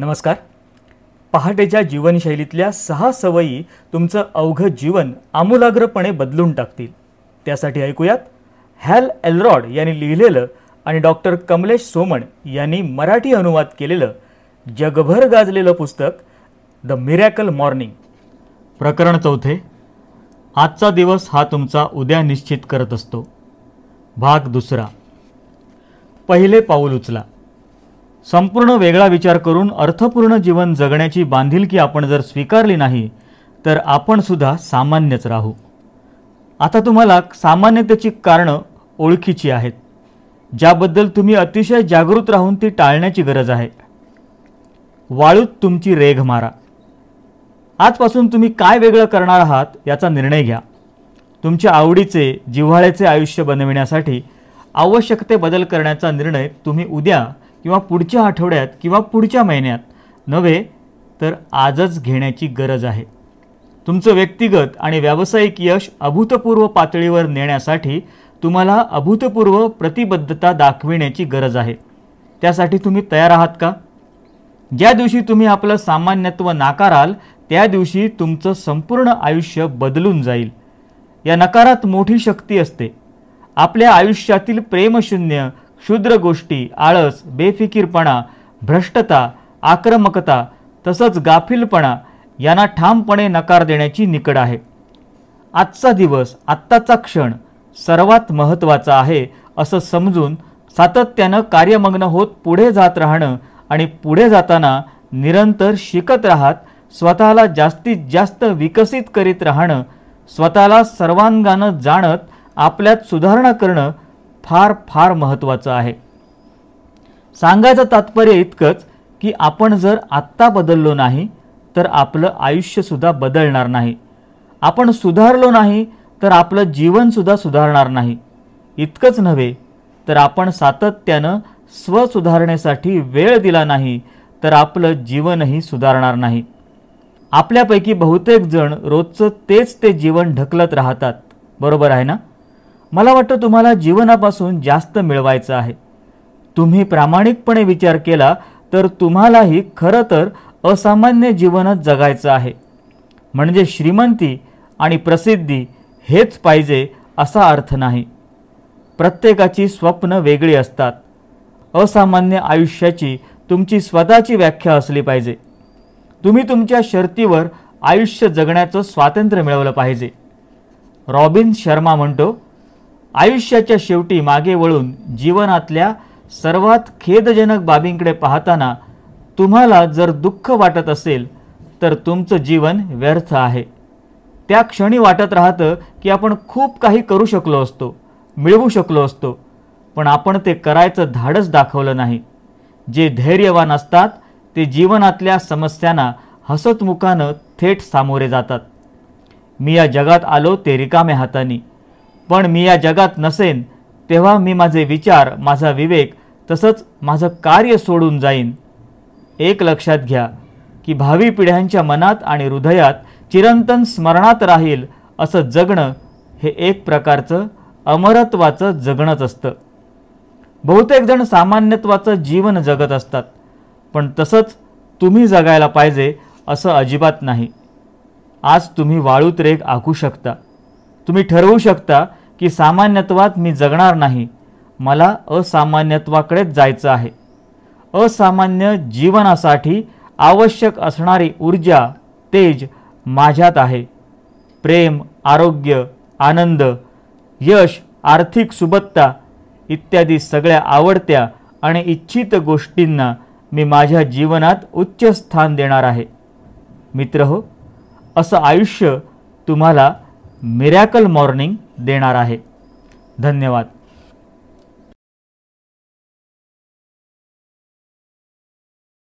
नमस्कार पहाटेच्या जीवनशैलीतल्या सहा सवयी तुमचं अवघं जीवन आमूलाग्रपणे बदलून टाकतील त्यासाठी ऐकूयात हॅल एलरॉड यांनी लिहिलेलं आणि डॉक्टर कमलेश सोमण यांनी मराठी अनुवाद केलेलं जगभर गाजलेलं पुस्तक द मिरॅकल मॉर्निंग प्रकरण चौथे आजचा दिवस हा तुमचा उद्या निश्चित करत असतो भाग दुसरा पहिले पाऊल उचला संपूर्ण वेगळा विचार करून अर्थपूर्ण जीवन जगण्याची बांधिलकी आपण जर स्वीकारली नाही तर आपण सुद्धा सामान्यच राहू आता तुम्हाला सामान्यतेची कारणं ओळखीची आहेत ज्याबद्दल तुम्ही अतिशय जागृत राहून ती टाळण्याची गरज आहे वाळूत तुमची रेघ मारा आजपासून तुम्ही काय वेगळं करणार आहात याचा निर्णय घ्या तुमच्या आवडीचे जिव्हाळ्याचे आयुष्य बनविण्यासाठी आवश्यक ते बदल करण्याचा निर्णय तुम्ही उद्या किंवा पुढच्या आठवड्यात किंवा पुढच्या महिन्यात नव्हे तर आजच घेण्याची गरज आहे तुमचं व्यक्तिगत आणि व्यावसायिक यश अभूतपूर्व पातळीवर नेण्यासाठी तुम्हाला अभूतपूर्व प्रतिबद्धता दाखविण्याची गरज आहे त्यासाठी तुम्ही तयार आहात का ज्या दिवशी तुम्ही आपलं सामान्यत्व नाकाराल त्या दिवशी तुमचं संपूर्ण आयुष्य बदलून जाईल या नकारात मोठी शक्ती असते आपल्या आयुष्यातील प्रेमशून्य शुद्र गोष्टी आळस बेफिकीरपणा भ्रष्टता आक्रमकता तसंच गाफिलपणा यांना ठामपणे नकार देण्याची निकड आहे आजचा दिवस आत्ताचा क्षण सर्वात महत्त्वाचा आहे असं समजून सातत्यानं कार्यमग्न होत पुढे जात राहणं आणि पुढे जाताना निरंतर शिकत राहत स्वतःला जास्तीत जास्त विकसित करीत राहणं स्वतःला सर्वांगानं जाणत आपल्यात सुधारणा करणं फार फार महत्त्वाचं आहे सांगायचं तात्पर्य इतकंच की आपण जर आत्ता बदललो नाही तर आपलं आयुष्यसुद्धा बदलणार नाही आपण सुधारलो नाही तर आपलं जीवनसुद्धा सुधारणार नाही इतकंच नव्हे तर आपण सातत्यानं स्वसुधारणेसाठी वेळ दिला नाही तर आपलं जीवनही सुधारणार नाही आपल्यापैकी बहुतेक जण रोजचं तेच ते जीवन ढकलत राहतात बरोबर आहे ना मला वाटतं तुम्हाला जीवनापासून जास्त मिळवायचं आहे तुम्ही प्रामाणिकपणे विचार केला तर तुम्हालाही खरं तर असामान्य जीवनच जगायचं आहे म्हणजे श्रीमंती आणि प्रसिद्धी हेच पाहिजे असा अर्थ नाही प्रत्येकाची स्वप्न वेगळी असतात असामान्य आयुष्याची तुमची स्वतःची व्याख्या असली पाहिजे तुम्ही तुमच्या शर्तीवर आयुष्य जगण्याचं स्वातंत्र्य मिळवलं पाहिजे रॉबिन शर्मा म्हणतो आयुष्याच्या शेवटी मागे वळून जीवनातल्या सर्वात खेदजनक बाबींकडे पाहताना तुम्हाला जर दुःख वाटत असेल तर तुमचं जीवन व्यर्थ आहे त्या क्षणी वाटत राहतं की आपण खूप काही करू शकलो असतो मिळवू शकलो असतो पण आपण ते करायचं धाडस दाखवलं नाही जे धैर्यवान असतात ते जीवनातल्या समस्यांना हसतमुखानं थेट सामोरे जातात मी या जगात आलो ते रिकाम्या हाताने पण मी या जगात नसेन तेव्हा मी माझे विचार माझा विवेक तसंच माझं कार्य सोडून जाईन एक लक्षात घ्या की भावी पिढ्यांच्या मनात आणि हृदयात चिरंतन स्मरणात राहील असं जगणं हे एक प्रकारचं अमरत्वाचं जगणंच असतं बहुतेक जण सामान्यत्वाचं जीवन जगत असतात पण तसंच तुम्ही जगायला पाहिजे असं अजिबात नाही आज तुम्ही वाळूत रेग आखू शकता तुम्ही ठरवू शकता की सामान्यत्वात मी जगणार नाही मला असामान्यत्वाकडेच जायचं आहे असामान्य जीवनासाठी आवश्यक असणारी ऊर्जा तेज माझ्यात आहे प्रेम आरोग्य आनंद यश आर्थिक सुबत्ता इत्यादी सगळ्या आवडत्या आणि इच्छित गोष्टींना मी माझ्या जीवनात उच्च स्थान देणार आहे मित्र हो असं आयुष्य तुम्हाला मिरॅकल मॉर्निंग देणार आहे धन्यवाद